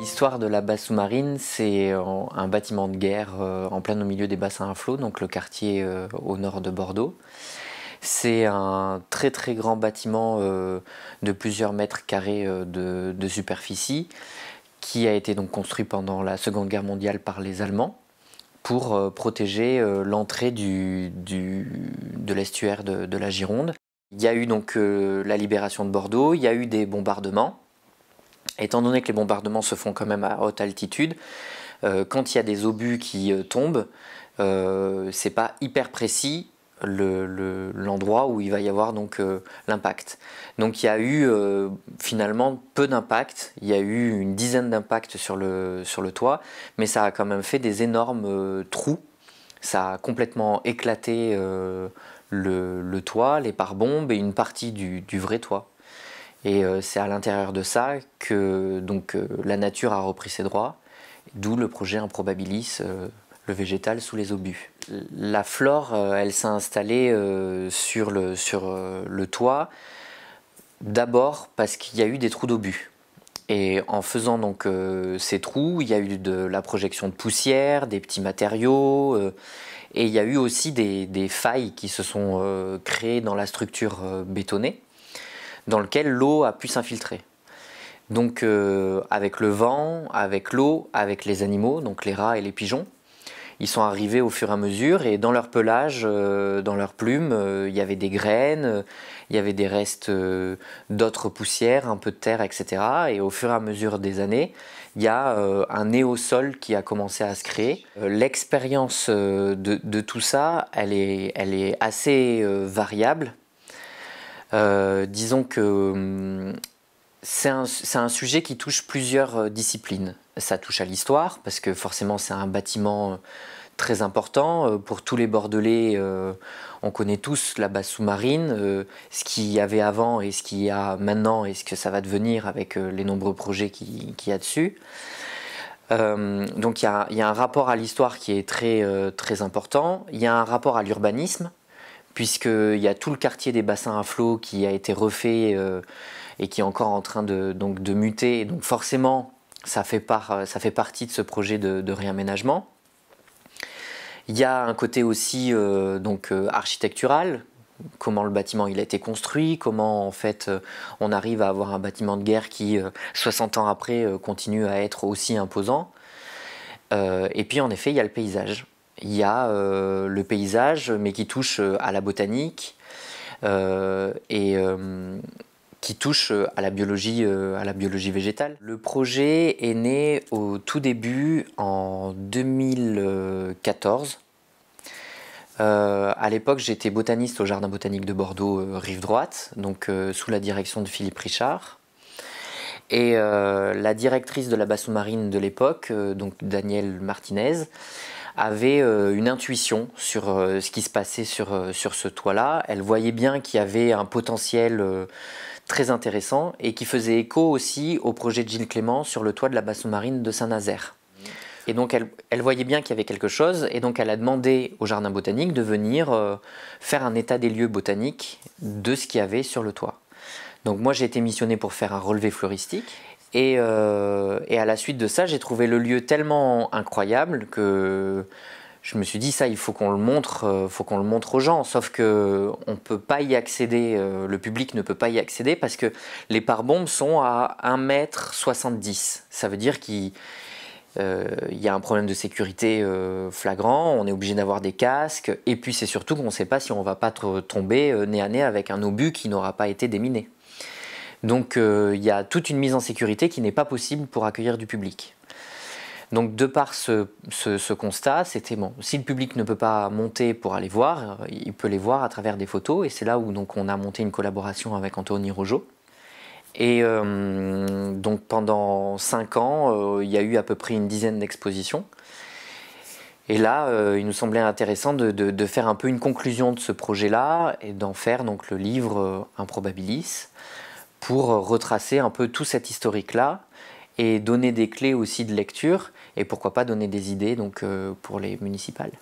L'histoire de la base sous-marine, c'est euh, un bâtiment de guerre euh, en plein au milieu des bassins à flots, donc le quartier euh, au nord de Bordeaux. C'est un très très grand bâtiment de plusieurs mètres carrés de, superficie qui a été donc construit pendant la Seconde Guerre mondiale par les Allemands pour protéger l'entrée de l'estuaire de, la Gironde. Il y a eu donc la libération de Bordeaux, il y a eu des bombardements, Étant donné que les bombardements se font quand même à haute altitude, euh, quand il y a des obus qui euh, tombent, ce euh, c'est pas hyper précis l'endroit où il va y avoir donc l'impact. Donc il y a eu finalement peu d'impact, il y a eu une dizaine d'impacts sur le, sur le toit, mais ça a quand même fait des énormes trous, ça a complètement éclaté le, toit, les pare-bombes et une partie du vrai toit. Et euh, c'est à l'intérieur de ça que donc, euh, la nature a repris ses droits, d'où le projet Improbabilis, euh, le végétal sous les obus. La flore, elle s'est installée sur le, sur le toit, d'abord parce qu'il y a eu des trous d'obus. Et en faisant donc ces trous, il y a eu de la projection de poussière, des petits matériaux, et il y a eu aussi des, des failles qui se sont créées dans la structure bétonnée dans lequel l'eau a pu s'infiltrer. Donc euh, avec le vent, avec l'eau, avec les animaux, donc les rats et les pigeons, ils sont arrivés au fur et à mesure et dans leur pelage, euh, dans leurs plumes, euh, il y avait des graines, il y avait des restes d'autres poussières, un peu de terre, etc. Et au fur et à mesure des années, il y a un néosol qui a commencé à se créer. L'expérience de, tout ça, elle est assez variable euh, disons que hum, c'est un, sujet qui touche plusieurs euh, disciplines. Ça touche à l'histoire, parce que forcément c'est un bâtiment euh, très important. Pour tous les Bordelais, on connaît tous la base sous-marine, ce qu'il y avait avant et ce qu'il y a maintenant et ce que ça va devenir avec les nombreux projets qu'il y a dessus. donc il y, y, a un rapport à l'histoire qui est très, très important. Il y a un rapport à l'urbanisme puisqu'il y a tout le quartier des bassins à flot qui a été refait euh, et qui est encore en train de, donc, de muter. Donc forcément, ça fait, part, ça fait partie de ce projet de, réaménagement. Il y a un côté aussi euh, donc, euh, architectural, comment le bâtiment il a été construit, comment en fait on arrive à avoir un bâtiment de guerre qui, 60 ans après, continue à être aussi imposant. et puis en effet, il y a le paysage il y a euh, le paysage, mais qui touche euh, à la botanique euh, et qui touche à la, biologie, à la biologie végétale. Le projet est né au tout début en 2014. à l'époque, j'étais botaniste au Jardin botanique de Bordeaux, rive droite, donc sous la direction de Philippe Richard. Et la directrice de la basse marine de l'époque, donc Danielle Martinez, avait euh, une intuition sur euh, ce qui se passait euh, sur, ce toit-là. Elle voyait bien qu'il y avait un potentiel très intéressant et qui faisait écho aussi au projet de Gilles Clément sur le toit de la basse marine de Saint-Nazaire. Et donc elle, voyait bien qu'il y avait quelque chose, et donc elle a demandé au jardin botanique de venir faire un état des lieux botaniques de ce qu'il y avait sur le toit. Donc moi j'ai été missionné pour faire un relevé floristique. Euh, et, à la suite de ça, j'ai trouvé le lieu tellement incroyable que je me suis dit ça, il faut qu'on le montre, euh, faut qu'on le montre aux gens. Sauf qu'on ne peut pas y accéder, euh, le public ne peut pas y accéder parce que les pare-bombes sont à 1 m 70. Ça veut dire qu'il y a un problème de sécurité flagrant, on est obligé d'avoir des casques, et puis c'est surtout qu'on ne sait pas si on va pas tomber nez à nez avec un obus qui n'aura pas été déminé. Donc euh, il y a toute une mise en sécurité qui n'est pas possible pour accueillir du public. Donc de par ce, constat, c'était bon, si le public ne peut pas monter pour aller voir, euh, il peut les voir à travers des photos, et c'est là où donc, on a monté une collaboration avec Anthony Rojo. Et euh, donc pendant cinq ans, il y a eu à peu près une dizaine d'expositions. Et là, il nous semblait intéressant de, de, faire un peu une conclusion de ce projet-là et d'en faire donc le livre Improbabilis pour euh, retracer un peu tout cet historique-là et donner des clés aussi de lecture et pourquoi pas donner des idées donc, euh, pour les municipales.